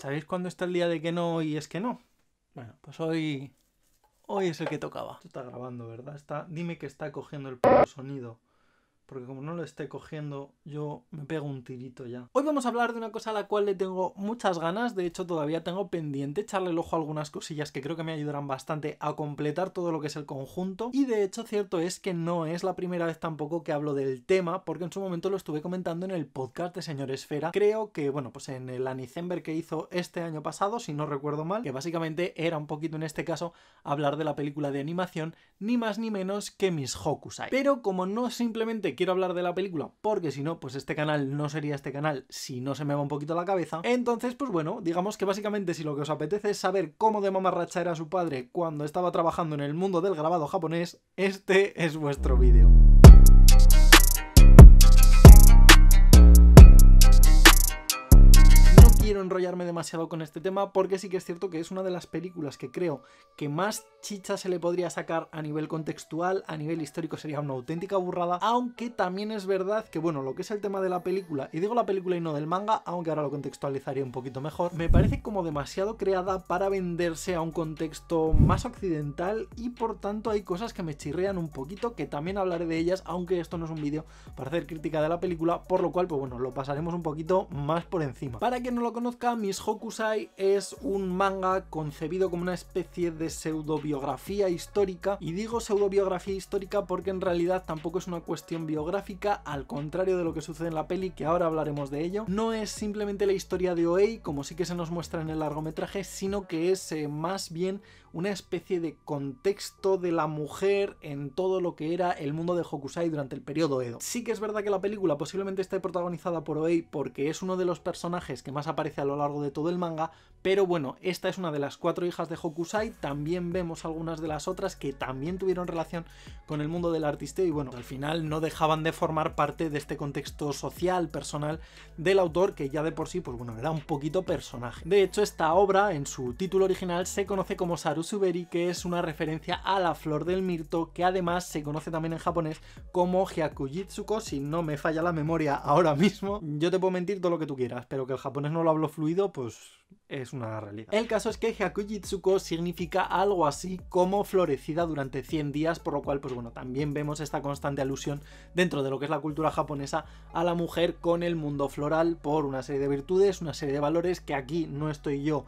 ¿Sabéis cuándo está el día de que no y es que no? Bueno, pues hoy. Hoy es el que tocaba. Esto está grabando, ¿verdad? Está... Dime que está cogiendo el sonido porque como no lo esté cogiendo, yo me pego un tirito ya. Hoy vamos a hablar de una cosa a la cual le tengo muchas ganas, de hecho todavía tengo pendiente echarle el ojo a algunas cosillas que creo que me ayudarán bastante a completar todo lo que es el conjunto, y de hecho cierto es que no es la primera vez tampoco que hablo del tema, porque en su momento lo estuve comentando en el podcast de Señor Esfera, creo que, bueno, pues en el Anicember que hizo este año pasado, si no recuerdo mal, que básicamente era un poquito en este caso hablar de la película de animación, ni más ni menos que Miss Hokusai. Pero como no simplemente quiero hablar de la película, porque si no, pues este canal no sería este canal si no se me va un poquito la cabeza. Entonces, pues bueno, digamos que básicamente si lo que os apetece es saber cómo de mamarracha era su padre cuando estaba trabajando en el mundo del grabado japonés, este es vuestro vídeo. quiero enrollarme demasiado con este tema porque sí que es cierto que es una de las películas que creo que más chicha se le podría sacar a nivel contextual, a nivel histórico sería una auténtica burrada, aunque también es verdad que bueno, lo que es el tema de la película, y digo la película y no del manga, aunque ahora lo contextualizaría un poquito mejor, me parece como demasiado creada para venderse a un contexto más occidental y por tanto hay cosas que me chirrean un poquito, que también hablaré de ellas, aunque esto no es un vídeo para hacer crítica de la película, por lo cual pues bueno, lo pasaremos un poquito más por encima. Para que no lo mis Miss Hokusai es un manga concebido como una especie de pseudobiografía histórica, y digo pseudobiografía histórica porque en realidad tampoco es una cuestión biográfica, al contrario de lo que sucede en la peli, que ahora hablaremos de ello. No es simplemente la historia de Oei, como sí que se nos muestra en el largometraje, sino que es eh, más bien una especie de contexto de la mujer en todo lo que era el mundo de Hokusai durante el periodo Edo. Sí que es verdad que la película posiblemente esté protagonizada por Oei porque es uno de los personajes que más aparece a lo largo de todo el manga, pero bueno, esta es una de las cuatro hijas de Hokusai, también vemos algunas de las otras que también tuvieron relación con el mundo del artista y bueno, al final no dejaban de formar parte de este contexto social, personal del autor que ya de por sí, pues bueno, era un poquito personaje. De hecho, esta obra en su título original se conoce como Saru suberi, que es una referencia a la flor del mirto, que además se conoce también en japonés como Hyakujitsuko, si no me falla la memoria ahora mismo. Yo te puedo mentir todo lo que tú quieras, pero que el japonés no lo hablo fluido, pues es una realidad. El caso es que Hyakujitsuko significa algo así como florecida durante 100 días, por lo cual, pues bueno, también vemos esta constante alusión dentro de lo que es la cultura japonesa a la mujer con el mundo floral por una serie de virtudes, una serie de valores que aquí no estoy yo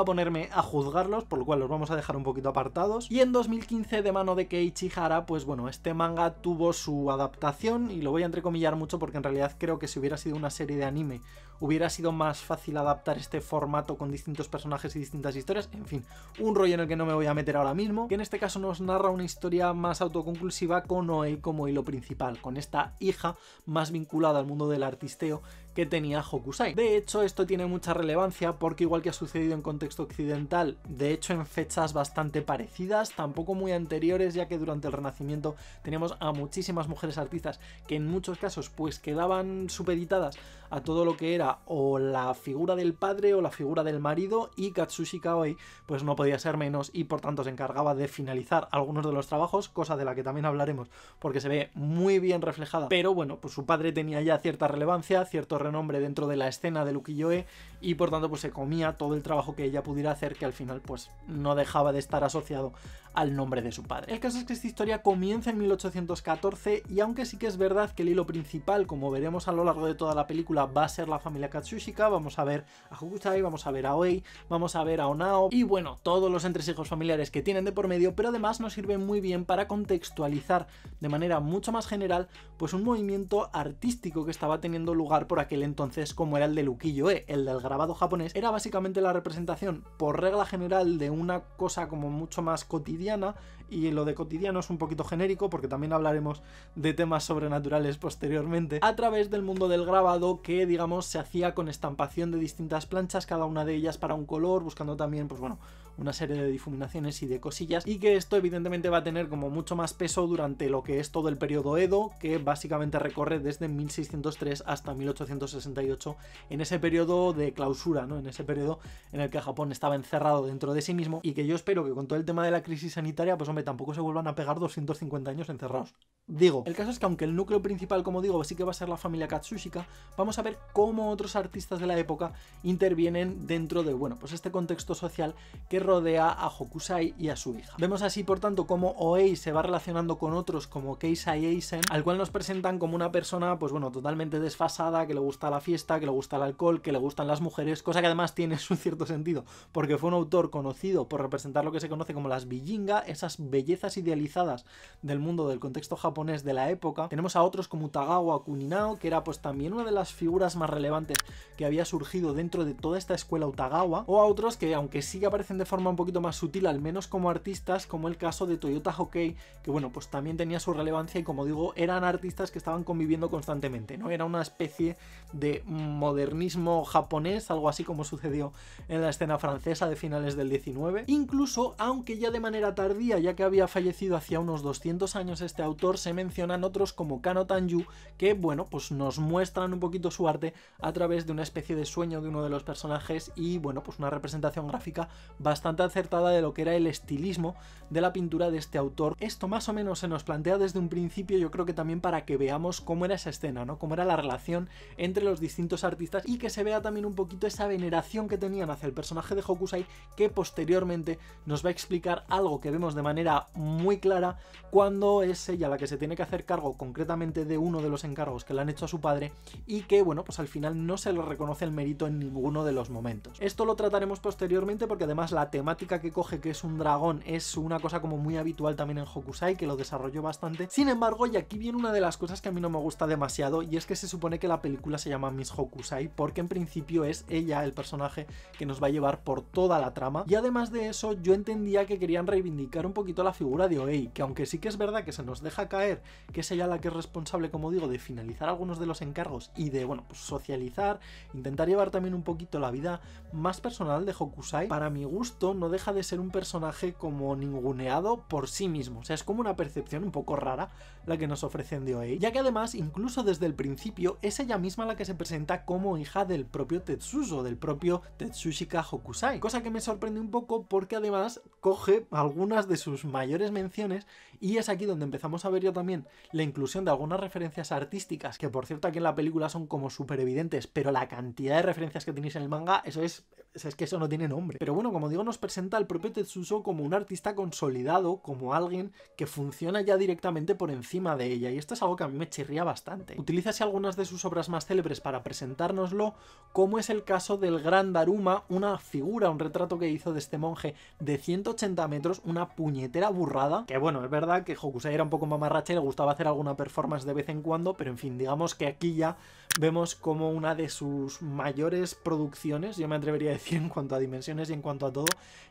a ponerme a juzgarlos, por lo cual los vamos a dejar un poquito apartados. Y en 2015, de mano de Keiichi Hara, pues bueno, este manga tuvo su adaptación, y lo voy a entrecomillar mucho porque en realidad creo que si hubiera sido una serie de anime, hubiera sido más fácil adaptar este formato con distintos personajes y distintas historias, en fin, un rollo en el que no me voy a meter ahora mismo, que en este caso nos narra una historia más autoconclusiva con Oei como hilo principal, con esta hija más vinculada al mundo del artisteo que tenía Hokusai. De hecho, esto tiene mucha relevancia porque igual que ha sucedido en contexto occidental, de hecho en fechas bastante parecidas, tampoco muy anteriores, ya que durante el Renacimiento teníamos a muchísimas mujeres artistas que en muchos casos pues quedaban supeditadas a todo lo que era o la figura del padre o la figura del marido y Katsushi Kaoi pues no podía ser menos y por tanto se encargaba de finalizar algunos de los trabajos, cosa de la que también hablaremos porque se ve muy bien reflejada. Pero bueno, pues su padre tenía ya cierta relevancia, cierto nombre dentro de la escena de Lukiyoe y por tanto pues se comía todo el trabajo que ella pudiera hacer que al final pues no dejaba de estar asociado al nombre de su padre. El caso es que esta historia comienza en 1814 y aunque sí que es verdad que el hilo principal como veremos a lo largo de toda la película va a ser la familia Katsushika, vamos a ver a Hokusai, vamos a ver a Oei, vamos a ver a Onao y bueno, todos los entresijos familiares que tienen de por medio, pero además nos sirve muy bien para contextualizar de manera mucho más general pues un movimiento artístico que estaba teniendo lugar por aquel entonces como era el de ukiyo e el del gran grabado japonés era básicamente la representación, por regla general, de una cosa como mucho más cotidiana y lo de cotidiano es un poquito genérico porque también hablaremos de temas sobrenaturales posteriormente, a través del mundo del grabado que, digamos, se hacía con estampación de distintas planchas, cada una de ellas para un color, buscando también, pues bueno, una serie de difuminaciones y de cosillas, y que esto evidentemente va a tener como mucho más peso durante lo que es todo el periodo Edo, que básicamente recorre desde 1603 hasta 1868, en ese periodo de clausura, ¿no? En ese periodo en el que Japón estaba encerrado dentro de sí mismo, y que yo espero que con todo el tema de la crisis sanitaria, pues tampoco se vuelvan a pegar 250 años encerrados. Digo, el caso es que aunque el núcleo principal, como digo, sí que va a ser la familia Katsushika, vamos a ver cómo otros artistas de la época intervienen dentro de, bueno, pues este contexto social que rodea a Hokusai y a su hija. Vemos así, por tanto, cómo Oei se va relacionando con otros como Keisai Eisen, al cual nos presentan como una persona, pues bueno, totalmente desfasada, que le gusta la fiesta, que le gusta el alcohol, que le gustan las mujeres, cosa que además tiene su cierto sentido, porque fue un autor conocido por representar lo que se conoce como las Bijinga, esas bellezas idealizadas del mundo del contexto japonés de la época. Tenemos a otros como Tagawa Kuninao, que era pues también una de las figuras más relevantes que había surgido dentro de toda esta escuela Utagawa, o a otros que aunque sí que aparecen de forma un poquito más sutil, al menos como artistas, como el caso de Toyota Hokei, que bueno, pues también tenía su relevancia y como digo, eran artistas que estaban conviviendo constantemente, ¿no? Era una especie de modernismo japonés, algo así como sucedió en la escena francesa de finales del 19. Incluso, aunque ya de manera tardía, ya que había fallecido hacía unos 200 años este autor, se mencionan otros como Kano Tanju, que bueno, pues nos muestran un poquito su arte a través de una especie de sueño de uno de los personajes y bueno, pues una representación gráfica bastante acertada de lo que era el estilismo de la pintura de este autor. Esto más o menos se nos plantea desde un principio, yo creo que también para que veamos cómo era esa escena, ¿no? Cómo era la relación entre los distintos artistas y que se vea también un poquito esa veneración que tenían hacia el personaje de Hokusai que posteriormente nos va a explicar algo que vemos de manera muy clara cuando es ella la que se tiene que hacer cargo concretamente de uno de los encargos que le han hecho a su padre y que bueno pues al final no se le reconoce el mérito en ninguno de los momentos. Esto lo trataremos posteriormente porque además la temática que coge que es un dragón es una cosa como muy habitual también en Hokusai que lo desarrolló bastante. Sin embargo y aquí viene una de las cosas que a mí no me gusta demasiado y es que se supone que la película se se llama Miss Hokusai porque en principio es ella el personaje que nos va a llevar por toda la trama y además de eso yo entendía que querían reivindicar un poquito la figura de Oei, que aunque sí que es verdad que se nos deja caer que es ella la que es responsable, como digo, de finalizar algunos de los encargos y de, bueno, pues socializar, intentar llevar también un poquito la vida más personal de Hokusai, para mi gusto no deja de ser un personaje como ninguneado por sí mismo, o sea, es como una percepción un poco rara la que nos ofrecen de Oei, ya que además, incluso desde el principio, es ella misma la que se presenta como hija del propio Tetsuzo, del propio Tetsushika Hokusai. Cosa que me sorprende un poco porque además coge algunas de sus mayores menciones y es aquí donde empezamos a ver yo también la inclusión de algunas referencias artísticas, que por cierto aquí en la película son como súper evidentes, pero la cantidad de referencias que tenéis en el manga, eso es, es que eso no tiene nombre. Pero bueno, como digo, nos presenta al propio Tetsuzo como un artista consolidado, como alguien que funciona ya directamente por encima de ella, y esto es algo que a mí me chirría bastante. Utiliza así algunas de sus obras más célebres para presentárnoslo, como es el caso del Gran Daruma, una figura, un retrato que hizo de este monje de 180 metros, una puñetera burrada, que bueno, es verdad que Hokusai era un poco mamarracha y le gustaba hacer alguna performance de vez en cuando, pero en fin, digamos que aquí ya vemos como una de sus mayores producciones, yo me atrevería a decir en cuanto a dimensiones y en cuanto a todo,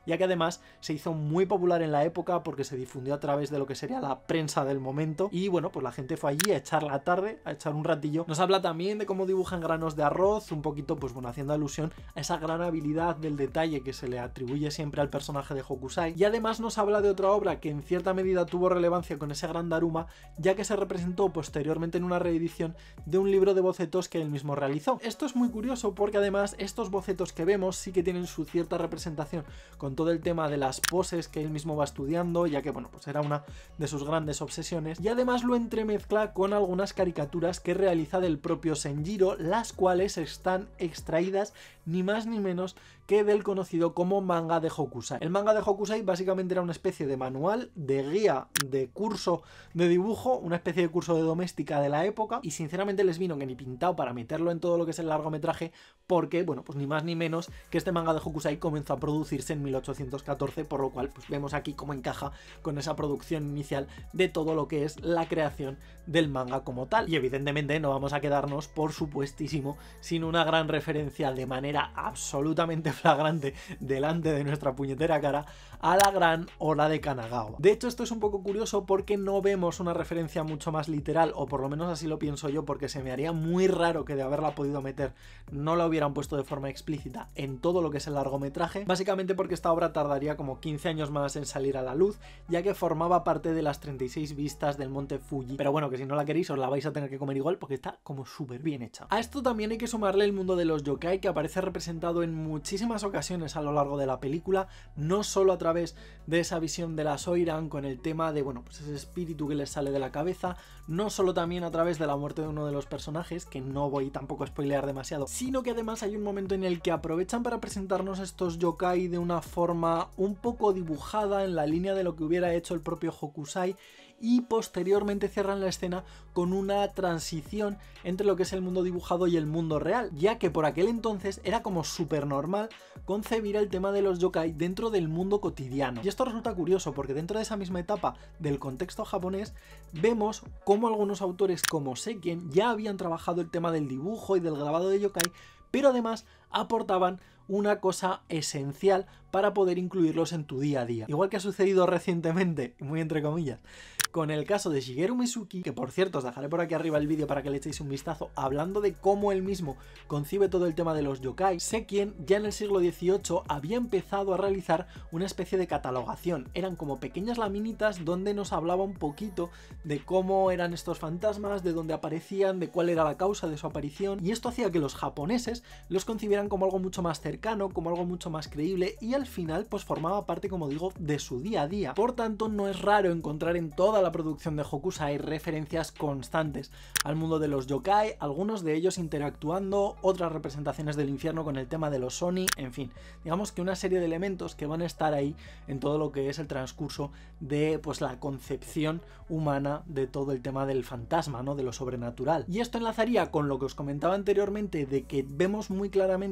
ya que además se hizo muy popular en la época porque se difundió a través de lo que sería la prensa del momento y bueno, pues la gente fue allí a echar la tarde, a echar un ratillo. Nos habla también de cómo dibuja en granos de arroz, un poquito, pues bueno, haciendo alusión a esa gran habilidad del detalle que se le atribuye siempre al personaje de Hokusai. Y además nos habla de otra obra que en cierta medida tuvo relevancia con ese gran Daruma, ya que se representó posteriormente en una reedición de un libro de bocetos que él mismo realizó. Esto es muy curioso porque además estos bocetos que vemos sí que tienen su cierta representación con todo el tema de las poses que él mismo va estudiando, ya que bueno, pues era una de sus grandes obsesiones, y además lo entremezcla con algunas caricaturas que realiza del propio Senji las cuales están extraídas ni más ni menos que del conocido como manga de Hokusai. El manga de Hokusai básicamente era una especie de manual, de guía, de curso de dibujo, una especie de curso de doméstica de la época, y sinceramente les vino que ni pintado para meterlo en todo lo que es el largometraje, porque, bueno, pues ni más ni menos que este manga de Hokusai comenzó a producirse en 1814, por lo cual pues vemos aquí cómo encaja con esa producción inicial de todo lo que es la creación del manga como tal. Y evidentemente no vamos a quedarnos, por supuestísimo, sin una gran referencia de manera absolutamente flagrante delante de nuestra puñetera cara a la gran ola de Kanagawa. De hecho, esto es un poco curioso porque no vemos una referencia mucho más literal, o por lo menos así lo pienso yo, porque se me haría muy raro que de haberla podido meter no la hubieran puesto de forma explícita en todo lo que es el largometraje, básicamente porque esta obra tardaría como 15 años más en salir a la luz, ya que formaba parte de las 36 vistas del monte Fuji. Pero bueno, que si no la queréis os la vais a tener que comer igual porque está como súper bien hecha. A esto también hay que sumarle el mundo de los yokai que aparece representado en muchísimas ocasiones a lo largo de la película, no solo a través de esa visión de la Oiran con el tema de, bueno, pues ese espíritu que les sale de la cabeza, no solo también a través de la muerte de uno de los personajes, que no voy tampoco a spoilear demasiado, sino que además hay un momento en el que aprovechan para presentarnos estos yokai de una forma un poco dibujada en la línea de lo que hubiera hecho el propio Hokusai y posteriormente cierran la escena con una transición entre lo que es el mundo dibujado y el mundo real, ya que por aquel entonces era como súper normal concebir el tema de los yokai dentro del mundo cotidiano. Y esto resulta curioso porque dentro de esa misma etapa del contexto japonés vemos cómo algunos autores como Sekien ya habían trabajado el tema del dibujo y del grabado de yokai, pero además aportaban una cosa esencial para poder incluirlos en tu día a día. Igual que ha sucedido recientemente, muy entre comillas, con el caso de Shigeru Mizuki, que por cierto os dejaré por aquí arriba el vídeo para que le echéis un vistazo, hablando de cómo él mismo concibe todo el tema de los yokai, sé quien ya en el siglo XVIII había empezado a realizar una especie de catalogación. Eran como pequeñas laminitas donde nos hablaba un poquito de cómo eran estos fantasmas, de dónde aparecían, de cuál era la causa de su aparición, y esto hacía que los japoneses los concibieran como algo mucho más cercano, como algo mucho más creíble y al final pues formaba parte, como digo, de su día a día. Por tanto, no es raro encontrar en toda la producción de Hokusai referencias constantes al mundo de los yokai, algunos de ellos interactuando, otras representaciones del infierno con el tema de los Sony, en fin, digamos que una serie de elementos que van a estar ahí en todo lo que es el transcurso de pues la concepción humana de todo el tema del fantasma, ¿no? De lo sobrenatural. Y esto enlazaría con lo que os comentaba anteriormente de que vemos muy claramente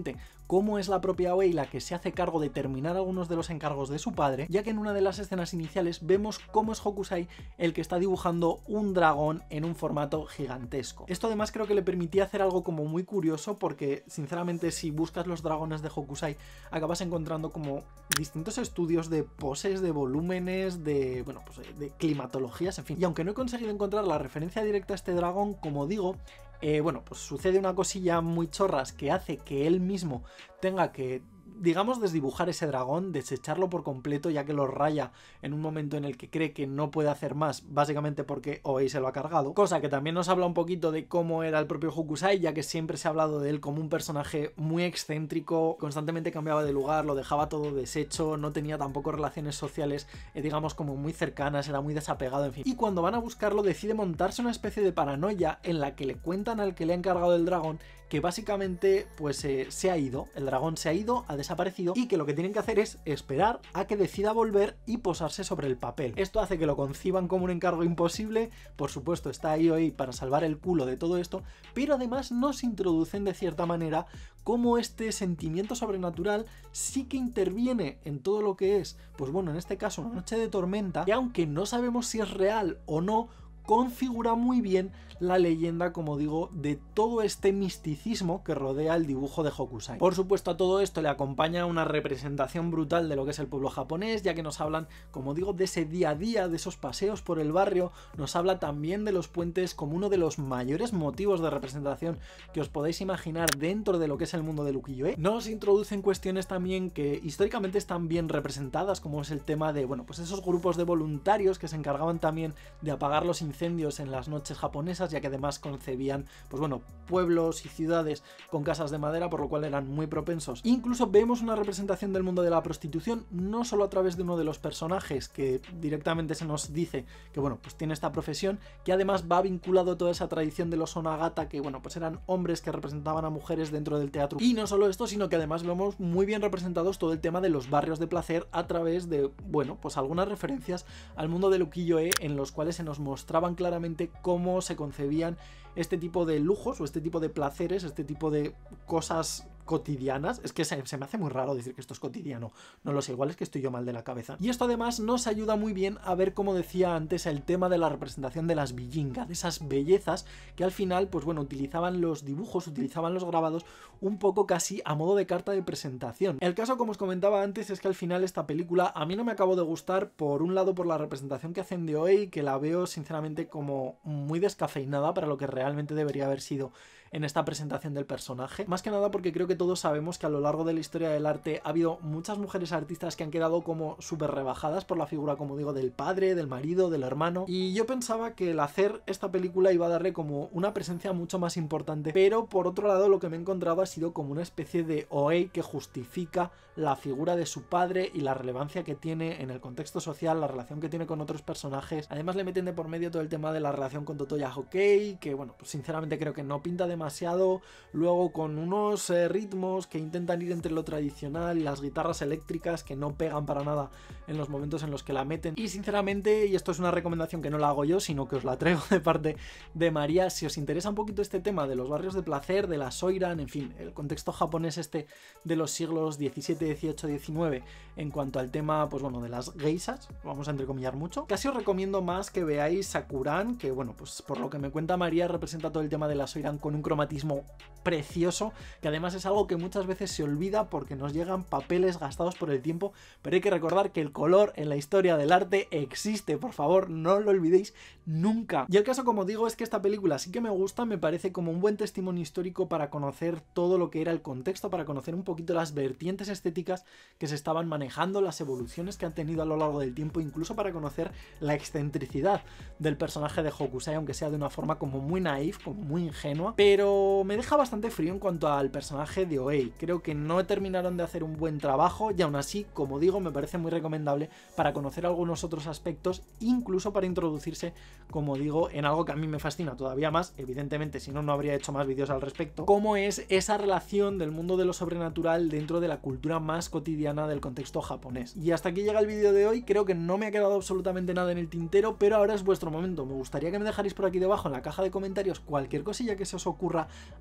cómo es la propia Wei la que se hace cargo de terminar algunos de los encargos de su padre, ya que en una de las escenas iniciales vemos cómo es Hokusai el que está dibujando un dragón en un formato gigantesco. Esto además creo que le permitía hacer algo como muy curioso porque sinceramente si buscas los dragones de Hokusai acabas encontrando como distintos estudios de poses, de volúmenes, de, bueno, pues de climatologías, en fin. Y aunque no he conseguido encontrar la referencia directa a este dragón, como digo, eh, bueno, pues sucede una cosilla muy chorras que hace que él mismo tenga que digamos, desdibujar ese dragón, desecharlo por completo, ya que lo raya en un momento en el que cree que no puede hacer más, básicamente porque Oei se lo ha cargado. Cosa que también nos habla un poquito de cómo era el propio Hokusai, ya que siempre se ha hablado de él como un personaje muy excéntrico, constantemente cambiaba de lugar, lo dejaba todo deshecho, no tenía tampoco relaciones sociales, eh, digamos, como muy cercanas, era muy desapegado, en fin. Y cuando van a buscarlo, decide montarse una especie de paranoia en la que le cuentan al que le ha encargado el dragón que básicamente pues eh, se ha ido, el dragón se ha ido, ha desaparecido y que lo que tienen que hacer es esperar a que decida volver y posarse sobre el papel. Esto hace que lo conciban como un encargo imposible, por supuesto está ahí hoy para salvar el culo de todo esto, pero además nos introducen de cierta manera cómo este sentimiento sobrenatural sí que interviene en todo lo que es, pues bueno, en este caso una noche de tormenta, y aunque no sabemos si es real o no, configura muy bien la leyenda, como digo, de todo este misticismo que rodea el dibujo de Hokusai. Por supuesto, a todo esto le acompaña una representación brutal de lo que es el pueblo japonés, ya que nos hablan, como digo, de ese día a día, de esos paseos por el barrio, nos habla también de los puentes como uno de los mayores motivos de representación que os podéis imaginar dentro de lo que es el mundo de Ukiyo-e. Nos introducen cuestiones también que históricamente están bien representadas, como es el tema de, bueno, pues esos grupos de voluntarios que se encargaban también de apagar los incendios en las noches japonesas, ya que además concebían, pues bueno, pueblos y ciudades con casas de madera, por lo cual eran muy propensos. Incluso vemos una representación del mundo de la prostitución, no solo a través de uno de los personajes, que directamente se nos dice que, bueno, pues tiene esta profesión, que además va vinculado a toda esa tradición de los onagata, que, bueno, pues eran hombres que representaban a mujeres dentro del teatro. Y no solo esto, sino que además vemos muy bien representados todo el tema de los barrios de placer a través de, bueno, pues algunas referencias al mundo de Ukiyo-e en los cuales se nos mostraba claramente cómo se concebían este tipo de lujos o este tipo de placeres, este tipo de cosas cotidianas. Es que se, me hace muy raro decir que esto es cotidiano. No lo sé, igual es que estoy yo mal de la cabeza. Y esto además nos ayuda muy bien a ver, como decía antes, el tema de la representación de las villingas, de esas bellezas que al final, pues bueno, utilizaban los dibujos, utilizaban los grabados un poco casi a modo de carta de presentación. El caso, como os comentaba antes, es que al final esta película a mí no me acabó de gustar, por un lado por la representación que hacen de hoy, que la veo sinceramente como muy descafeinada para lo que realmente realmente debería haber sido en esta presentación del personaje. Más que nada porque creo que todos sabemos que a lo largo de la historia del arte ha habido muchas mujeres artistas que han quedado como súper rebajadas por la figura, como digo, del padre, del marido, del hermano. Y yo pensaba que el hacer esta película iba a darle como una presencia mucho más importante, pero por otro lado lo que me he encontrado ha sido como una especie de OE que justifica la figura de su padre y la relevancia que tiene en el contexto social, la relación que tiene con otros personajes. Además le meten de por medio todo el tema de la relación con Totoya Hokei, que bueno, pues sinceramente creo que no pinta de demasiado, luego con unos eh, ritmos que intentan ir entre lo tradicional y las guitarras eléctricas que no pegan para nada en los momentos en los que la meten. Y sinceramente, y esto es una recomendación que no la hago yo, sino que os la traigo de parte de María, si os interesa un poquito este tema de los barrios de placer, de la Soiran, en fin, el contexto japonés este de los siglos XVII, XVIII, XIX, en cuanto al tema, pues bueno, de las geisas, vamos a entrecomillar mucho, casi os recomiendo más que veáis Sakuran, que bueno, pues por lo que me cuenta María representa todo el tema de la Soiran con un matismo precioso, que además es algo que muchas veces se olvida porque nos llegan papeles gastados por el tiempo, pero hay que recordar que el color en la historia del arte existe, por favor, no lo olvidéis nunca. Y el caso, como digo, es que esta película sí que me gusta, me parece como un buen testimonio histórico para conocer todo lo que era el contexto, para conocer un poquito las vertientes estéticas que se estaban manejando, las evoluciones que han tenido a lo largo del tiempo, incluso para conocer la excentricidad del personaje de Hokusai, aunque sea de una forma como muy naif, como muy ingenua, pero pero me deja bastante frío en cuanto al personaje de Oei. Creo que no terminaron de hacer un buen trabajo y aún así, como digo, me parece muy recomendable para conocer algunos otros aspectos, incluso para introducirse, como digo, en algo que a mí me fascina todavía más, evidentemente, si no, no habría hecho más vídeos al respecto, cómo es esa relación del mundo de lo sobrenatural dentro de la cultura más cotidiana del contexto japonés. Y hasta aquí llega el vídeo de hoy, creo que no me ha quedado absolutamente nada en el tintero, pero ahora es vuestro momento. Me gustaría que me dejarais por aquí debajo en la caja de comentarios cualquier cosilla que se os ocurra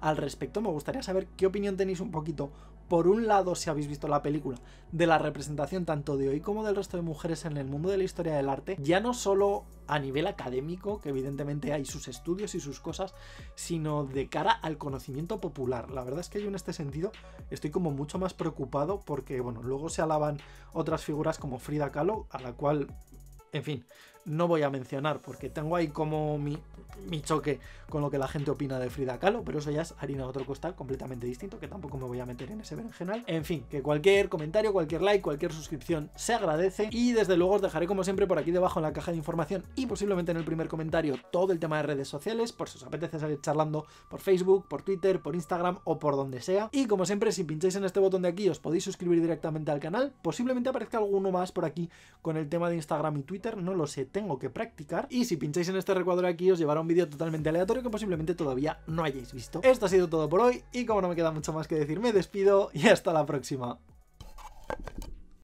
al respecto. Me gustaría saber qué opinión tenéis un poquito. Por un lado, si habéis visto la película, de la representación tanto de hoy como del resto de mujeres en el mundo de la historia del arte, ya no solo a nivel académico, que evidentemente hay sus estudios y sus cosas, sino de cara al conocimiento popular. La verdad es que yo en este sentido estoy como mucho más preocupado porque, bueno, luego se alaban otras figuras como Frida Kahlo, a la cual, en fin, no voy a mencionar porque tengo ahí como mi, choque con lo que la gente opina de Frida Kahlo, pero eso ya es harina de otro costal completamente distinto que tampoco me voy a meter en ese berenjenal. En fin, que cualquier comentario, cualquier like, cualquier suscripción se agradece y desde luego os dejaré como siempre por aquí debajo en la caja de información y posiblemente en el primer comentario todo el tema de redes sociales por si os apetece salir charlando por Facebook, por Twitter, por Instagram o por donde sea. Y como siempre, si pincháis en este botón de aquí os podéis suscribir directamente al canal, posiblemente aparezca alguno más por aquí con el tema de Instagram y Twitter, no lo sé tengo que practicar. Y si pincháis en este recuadro aquí, os llevará un vídeo totalmente aleatorio que posiblemente todavía no hayáis visto. Esto ha sido todo por hoy y como no me queda mucho más que decir, me despido y hasta la próxima.